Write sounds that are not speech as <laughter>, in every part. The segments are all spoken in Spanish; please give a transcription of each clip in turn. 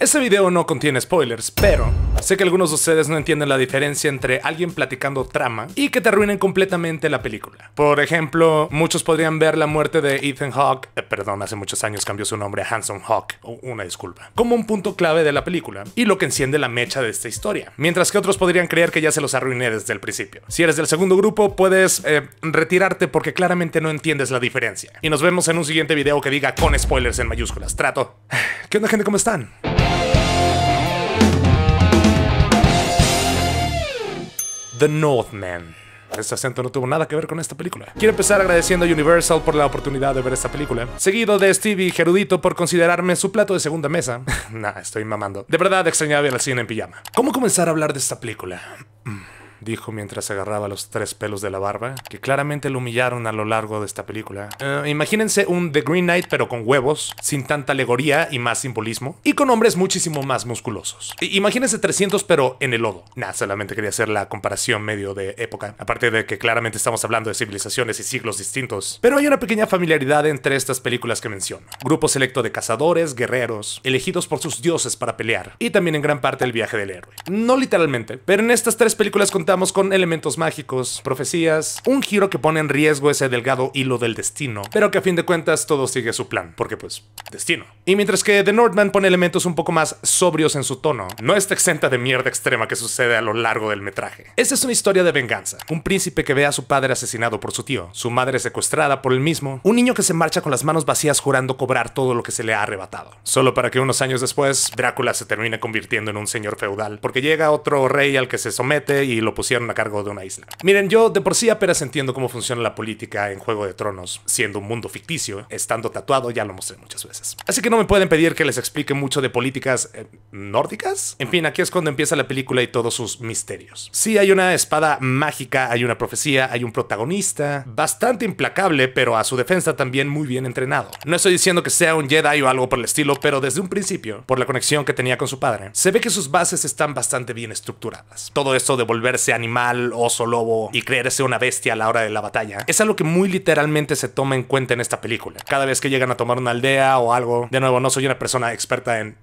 Este video no contiene spoilers, pero sé que algunos de ustedes no entienden la diferencia entre alguien platicando trama y que te arruinen completamente la película. Por ejemplo, muchos podrían ver la muerte de Ethan Hawke, eh, perdón, hace muchos años cambió su nombre a Hanson Hawke, una disculpa, como un punto clave de la película y lo que enciende la mecha de esta historia, mientras que otros podrían creer que ya se los arruiné desde el principio. Si eres del segundo grupo, puedes eh, retirarte porque claramente no entiendes la diferencia. Y nos vemos en un siguiente video que diga con spoilers en mayúsculas. Trato. <sighs> ¿Qué onda gente? ¿Cómo están? The Northman. Este acento no tuvo nada que ver con esta película. Quiero empezar agradeciendo a Universal por la oportunidad de ver esta película, seguido de Stevie Gerudito por considerarme su plato de segunda mesa. <laughs> nah, estoy mamando. De verdad extrañaba ver al cine en pijama. ¿Cómo comenzar a hablar de esta película? Mm dijo mientras agarraba los tres pelos de la barba, que claramente lo humillaron a lo largo de esta película. Eh, imagínense un The Green Knight pero con huevos, sin tanta alegoría y más simbolismo, y con hombres muchísimo más musculosos. imagínense 300 pero en el lodo. Nah, solamente quería hacer la comparación medio de época, aparte de que claramente estamos hablando de civilizaciones y siglos distintos. Pero hay una pequeña familiaridad entre estas películas que menciono. Grupo selecto de cazadores, guerreros, elegidos por sus dioses para pelear, y también en gran parte el viaje del héroe. No literalmente, pero en estas tres películas con estamos con elementos mágicos, profecías, un giro que pone en riesgo ese delgado hilo del destino, pero que a fin de cuentas todo sigue su plan, porque pues, destino. Y mientras que The Northman pone elementos un poco más sobrios en su tono, no está exenta de mierda extrema que sucede a lo largo del metraje. Esta es una historia de venganza, un príncipe que ve a su padre asesinado por su tío, su madre secuestrada por él mismo, un niño que se marcha con las manos vacías jurando cobrar todo lo que se le ha arrebatado, solo para que unos años después Drácula se termine convirtiendo en un señor feudal, porque llega otro rey al que se somete y lo pusieron a cargo de una isla. Miren, yo de por sí apenas entiendo cómo funciona la política en Juego de Tronos, siendo un mundo ficticio, estando tatuado, ya lo mostré muchas veces. Así que no me pueden pedir que les explique mucho de políticas eh, nórdicas. En fin, aquí es cuando empieza la película y todos sus misterios. Sí, hay una espada mágica, hay una profecía, hay un protagonista, bastante implacable, pero a su defensa también muy bien entrenado. No estoy diciendo que sea un Jedi o algo por el estilo, pero desde un principio, por la conexión que tenía con su padre, se ve que sus bases están bastante bien estructuradas. Todo esto de volverse animal, oso, lobo y creerse una bestia a la hora de la batalla, es algo que muy literalmente se toma en cuenta en esta película. Cada vez que llegan a tomar una aldea o algo, de nuevo, no soy una persona experta en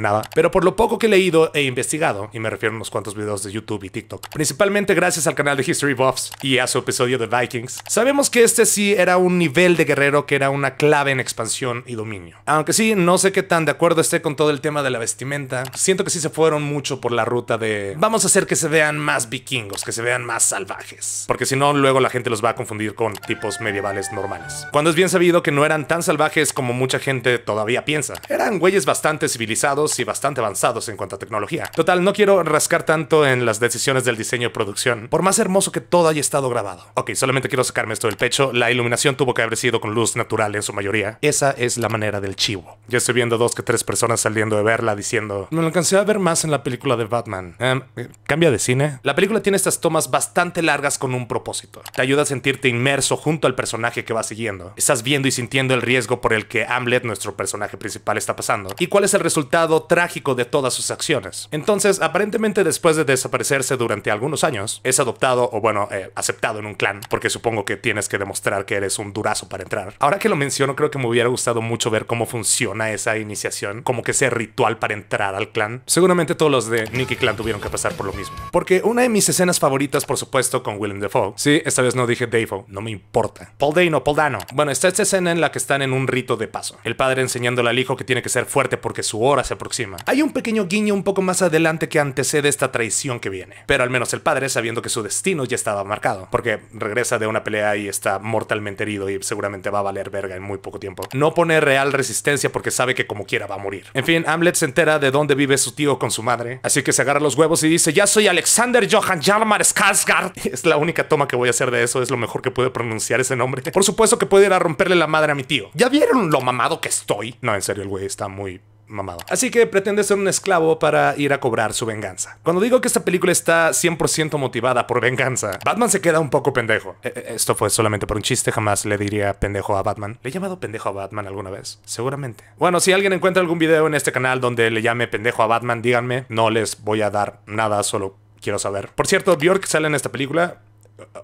nada. Pero por lo poco que he leído e investigado, y me refiero a unos cuantos videos de YouTube y TikTok, principalmente gracias al canal de History Buffs y a su episodio de Vikings, sabemos que este sí era un nivel de guerrero que era una clave en expansión y dominio. Aunque sí, no sé qué tan de acuerdo esté con todo el tema de la vestimenta, siento que sí se fueron mucho por la ruta de vamos a hacer que se vean más vikingos, que se vean más salvajes, porque si no luego la gente los va a confundir con tipos medievales normales. Cuando es bien sabido que no eran tan salvajes como mucha gente todavía piensa, eran güeyes bastante civilizados y bastante avanzados en cuanto a tecnología. Total, no quiero rascar tanto en las decisiones del diseño y producción, por más hermoso que todo haya estado grabado. Ok, solamente quiero sacarme esto del pecho, la iluminación tuvo que haber sido con luz natural en su mayoría. Esa es la manera del chivo. Ya estoy viendo dos que tres personas saliendo de verla diciendo, me lo alcancé a ver más en la película de Batman. Em, eh, cambia de cine. La película tiene estas tomas bastante largas con un propósito. Te ayuda a sentirte inmerso junto al personaje que va siguiendo. Estás viendo y sintiendo el riesgo por el que Hamlet, nuestro personaje principal, está pasando. ¿Y cuál es el resultado trágico de todas sus acciones. Entonces, aparentemente después de desaparecerse durante algunos años, es adoptado o bueno, eh, aceptado en un clan, porque supongo que tienes que demostrar que eres un durazo para entrar. Ahora que lo menciono, creo que me hubiera gustado mucho ver cómo funciona esa iniciación, como que ese ritual para entrar al clan. Seguramente todos los de Nicky Clan tuvieron que pasar por lo mismo. Porque una de mis escenas favoritas, por supuesto, con Willem Dafoe. Sí, esta vez no dije Dafoe, no me importa. Paul Dano, Paul Dano. Bueno, está esta escena en la que están en un rito de paso. El padre enseñándole al hijo que tiene que ser fuerte porque su hora se próxima Hay un pequeño guiño un poco más adelante que antecede esta traición que viene, pero al menos el padre sabiendo que su destino ya estaba marcado, porque regresa de una pelea y está mortalmente herido y seguramente va a valer verga en muy poco tiempo. No pone real resistencia porque sabe que como quiera va a morir. En fin, Hamlet se entera de dónde vive su tío con su madre, así que se agarra los huevos y dice, ya soy Alexander Johan Jarmar Skarsgård. <laughs> Es la única toma que voy a hacer de eso, es lo mejor que puede pronunciar ese nombre. Por supuesto que puede ir a romperle la madre a mi tío. ¿Ya vieron lo mamado que estoy? No, en serio, el güey está muy mamado. Así que pretende ser un esclavo para ir a cobrar su venganza. Cuando digo que esta película está 100% motivada por venganza, Batman se queda un poco pendejo. E, e, esto fue solamente por un chiste, jamás le diría pendejo a Batman. ¿Le he llamado pendejo a Batman alguna vez? Seguramente. Bueno, si alguien encuentra algún video en este canal donde le llame pendejo a Batman, díganme. No les voy a dar nada, solo quiero saber. Por cierto, Bjork sale en esta película.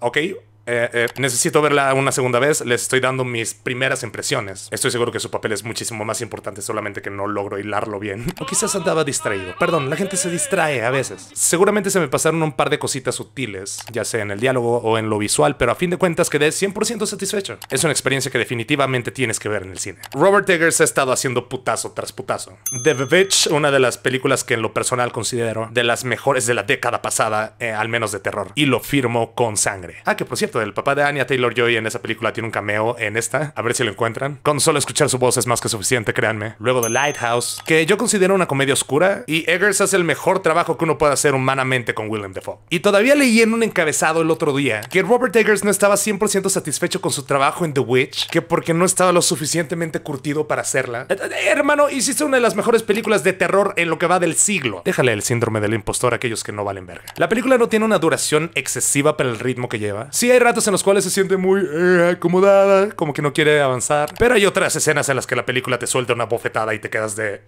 Ok, eh, eh, necesito verla una segunda vez. Les estoy dando mis primeras impresiones. Estoy seguro que su papel es muchísimo más importante, solamente que no logro hilarlo bien. O quizás andaba distraído. Perdón, la gente se distrae a veces. Seguramente se me pasaron un par de cositas sutiles, ya sea en el diálogo o en lo visual, pero a fin de cuentas quedé 100% satisfecho. Es una experiencia que definitivamente tienes que ver en el cine. Robert Eggers ha estado haciendo putazo tras putazo. The Bitch, una de las películas que en lo personal considero de las mejores de la década pasada, eh, al menos de terror. Y lo firmo con sangre. Ah, que por cierto, del papá de Anya Taylor Joy en esa película tiene un cameo en esta. A ver si lo encuentran. Con solo escuchar su voz es más que suficiente, créanme. Luego The Lighthouse, que yo considero una comedia oscura. Y Eggers hace el mejor trabajo que uno puede hacer humanamente con Willem Dafoe. Y todavía leí en un encabezado el otro día que Robert Eggers no estaba 100% satisfecho con su trabajo en The Witch, que porque no estaba lo suficientemente curtido para hacerla. Eh, eh, hermano, hiciste una de las mejores películas de terror en lo que va del siglo. Déjale el síndrome del impostor a aquellos que no valen verga. La película no tiene una duración excesiva para el ritmo que lleva. Sí era ratos en los cuales se siente muy eh, acomodada, como que no quiere avanzar. Pero hay otras escenas en las que la película te suelta una bofetada y te quedas de...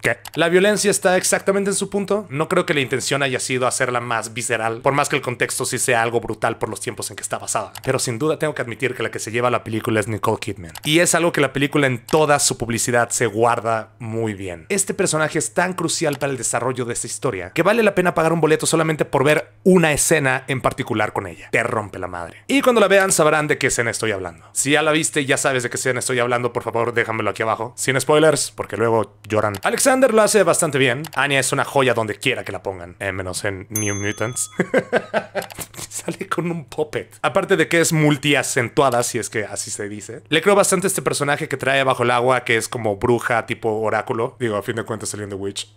¿Qué? La violencia está exactamente en su punto. No creo que la intención haya sido hacerla más visceral, por más que el contexto sí sea algo brutal por los tiempos en que está basada. Pero sin duda tengo que admitir que la que se lleva la película es Nicole Kidman. Y es algo que la película en toda su publicidad se guarda muy bien. Este personaje es tan crucial para el desarrollo de esta historia que vale la pena pagar un boleto solamente por ver una escena en particular con ella. Te rompe la madre. Y cuando la vean sabrán de qué escena estoy hablando. Si ya la viste ya sabes de qué escena estoy hablando, por favor déjamelo aquí abajo. Sin spoilers, porque luego lloran. Alex Alexander lo hace bastante bien. Anya es una joya donde quiera que la pongan, eh, menos en New Mutants. <laughs> Sale con un puppet. Aparte de que es multiacentuada, si es que así se dice. Le creo bastante este personaje que trae bajo el agua, que es como bruja tipo oráculo. Digo, a fin de cuentas saliendo The Witch.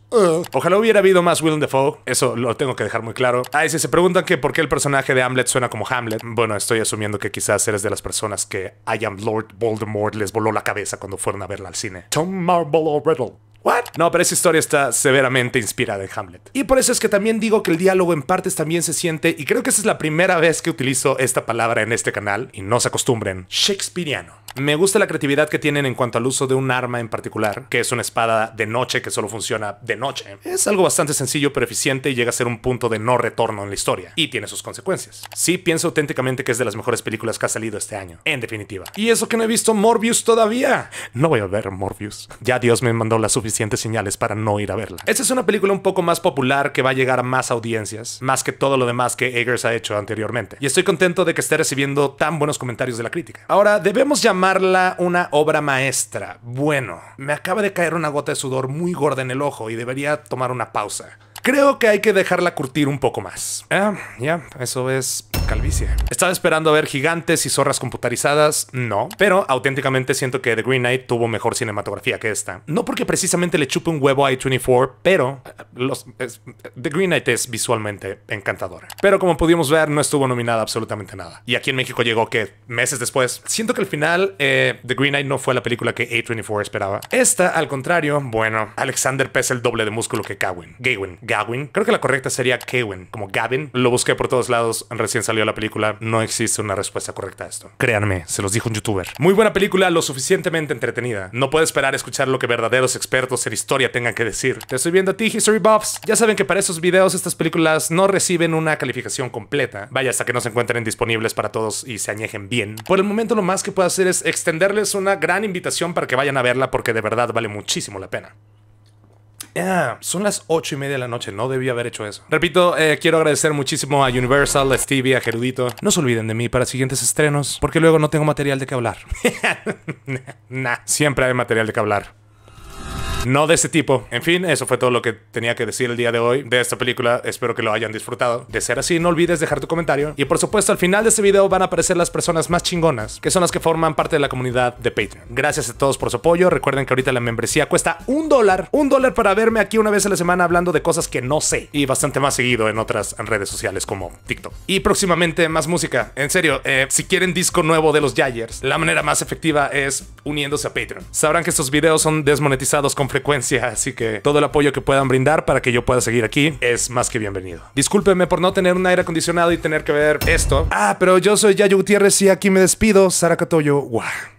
Ojalá hubiera habido más the Fog. Eso lo tengo que dejar muy claro. Ah, y si se preguntan que por qué el personaje de Hamlet suena como Hamlet, bueno, estoy asumiendo que quizás eres de las personas que I am Lord Voldemort les voló la cabeza cuando fueron a verla al cine. Tom Marble Riddle. ¿What? No, pero esa historia está severamente inspirada en Hamlet. Y por eso es que también digo que el diálogo en partes también se siente, y creo que esa es la primera vez que utilizo esta palabra en este canal, y no se acostumbren, Shakespeareano Me gusta la creatividad que tienen en cuanto al uso de un arma en particular, que es una espada de noche que solo funciona de noche. Es algo bastante sencillo pero eficiente y llega a ser un punto de no retorno en la historia, y tiene sus consecuencias. Sí, pienso auténticamente que es de las mejores películas que ha salido este año, en definitiva. Y eso que no he visto Morbius todavía. No voy a ver Morbius. Ya Dios me mandó la suficiente señales para no ir a verla. Esa es una película un poco más popular que va a llegar a más audiencias, más que todo lo demás que Eggers ha hecho anteriormente. Y estoy contento de que esté recibiendo tan buenos comentarios de la crítica. Ahora, debemos llamarla una obra maestra. Bueno, me acaba de caer una gota de sudor muy gorda en el ojo y debería tomar una pausa creo que hay que dejarla curtir un poco más. Ah, ya, eso es calvicie. Estaba esperando a ver gigantes y zorras computarizadas, no, pero auténticamente siento que The Green Knight tuvo mejor cinematografía que esta. No porque precisamente le chupe un huevo a a 24 pero eh, The Green Knight es visualmente encantadora. Pero como pudimos ver, no estuvo nominada absolutamente nada. Y aquí en México llegó que meses después. Siento que al final eh, The Green Knight no fue la película que A24 esperaba. Esta, al contrario, bueno, Alexander pesa el doble de músculo que Gawain. Gawain. Creo que la correcta sería Kewen, como Gavin. Lo busqué por todos lados, recién salió la película. No existe una respuesta correcta a esto. Créanme, se los dijo un youtuber. Muy buena película, lo suficientemente entretenida. No puedo esperar a escuchar lo que verdaderos expertos en historia tengan que decir. Te estoy viendo a ti, History Buffs. Ya saben que para esos videos estas películas no reciben una calificación completa. Vaya, hasta que no se encuentren disponibles para todos y se añejen bien. Por el momento lo más que puedo hacer es extenderles una gran invitación para que vayan a verla porque de verdad vale muchísimo la pena son las 8 y media de la noche, no debí haber hecho eso. Repito, eh, quiero agradecer muchísimo a Universal, a Stevie, a Gerudito. No se olviden de mí para siguientes estrenos, porque luego no tengo material de qué hablar. <laughs> siempre hay material de qué hablar no de ese tipo. En fin, eso fue todo lo que tenía que decir el día de hoy de esta película. Espero que lo hayan disfrutado. De ser así, no olvides dejar tu comentario. Y por supuesto, al final de este video van a aparecer las personas más chingonas, que son las que forman parte de la comunidad de Patreon. Gracias a todos por su apoyo. Recuerden que ahorita la membresía cuesta un dólar. Un dólar para verme aquí una vez a la semana hablando de cosas que no sé. Y bastante más seguido en otras redes sociales como TikTok. Y próximamente más música. En serio, eh, si quieren disco nuevo de los Yayers, la manera más efectiva es uniéndose a Patreon. Sabrán que estos videos son desmonetizados con frecuencia, así que todo el apoyo que puedan brindar para que yo pueda seguir aquí es más que bienvenido. Discúlpenme por no tener un aire acondicionado y tener que ver esto. Ah, pero yo soy Yayo Gutiérrez y aquí me despido. Sara Catoyo, Wow.